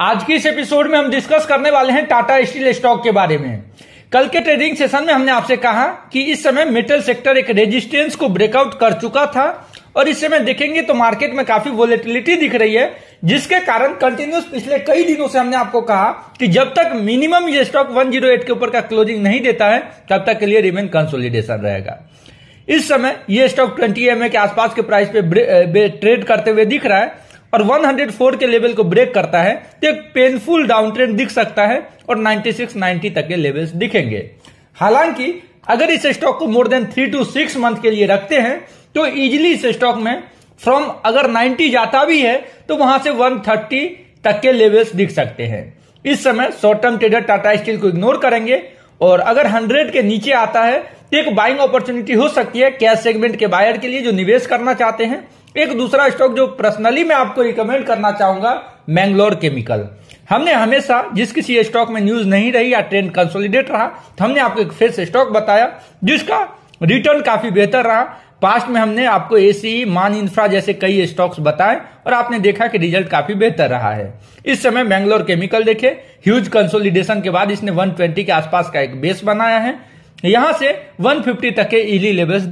आज के इस एपिसोड में हम डिस्कस करने वाले हैं टाटा स्टील स्टॉक के बारे में कल के ट्रेडिंग सेशन में हमने आपसे कहा कि इस समय मेटल सेक्टर एक रेजिस्टेंस को ब्रेकआउट कर चुका था और इस समय देखेंगे तो मार्केट में काफी वोलेटिलिटी दिख रही है जिसके कारण कंटिन्यूस पिछले कई दिनों से हमने आपको कहा कि जब तक मिनिमम ये स्टॉक 108 के ऊपर का क्लोजिंग नहीं देता है तब तक के लिए रिमेन कंसोलिडेशन रहेगा इस समय ये स्टॉक 20 एम के आसपास के प्राइस पे ट्रेड करते हुए दिख रहा है और 104 के लेवल को ब्रेक करता है तो एक पेनफुल डाउन ट्रेंड दिख सकता है और 96 90 तक के लेवल्स दिखेंगे हालांकि अगर इस स्टॉक को more than three to six month के लिए रखते हैं तो इजिली इस स्टॉक में फ्रॉम अगर 90 जाता भी है तो वहां से 130 तक के लेवल्स दिख सकते हैं इस समय short term trader Tata Steel को इग्नोर करेंगे और अगर 100 के नीचे आता है तो एक बाइंग अपॉर्चुनिटी हो सकती है कैश सेगमेंट के बायर के लिए जो निवेश करना चाहते हैं एक दूसरा स्टॉक जो पर्सनली मैं आपको रिकमेंड करना चाहूंगा मैंगलोर केमिकल हमने हमेशा जिस किसी स्टॉक में न्यूज नहीं रही या ट्रेंड कंसोलिडेट रहा तो हमने आपको एक फ्रेश स्टॉक बताया जिसका रिटर्न काफी बेहतर रहा पास्ट में हमने आपको एसी e, मान इंफ्रा जैसे कई स्टॉक्स बताए और आपने देखा कि रिजल्ट काफी बेहतर रहा है इस समय मैंगलोर केमिकल देखे ह्यूज कंसोलिडेशन के बाद इसने 120 के आसपास का एक बेस बनाया है यहां से 150 तक के इली लेवल्स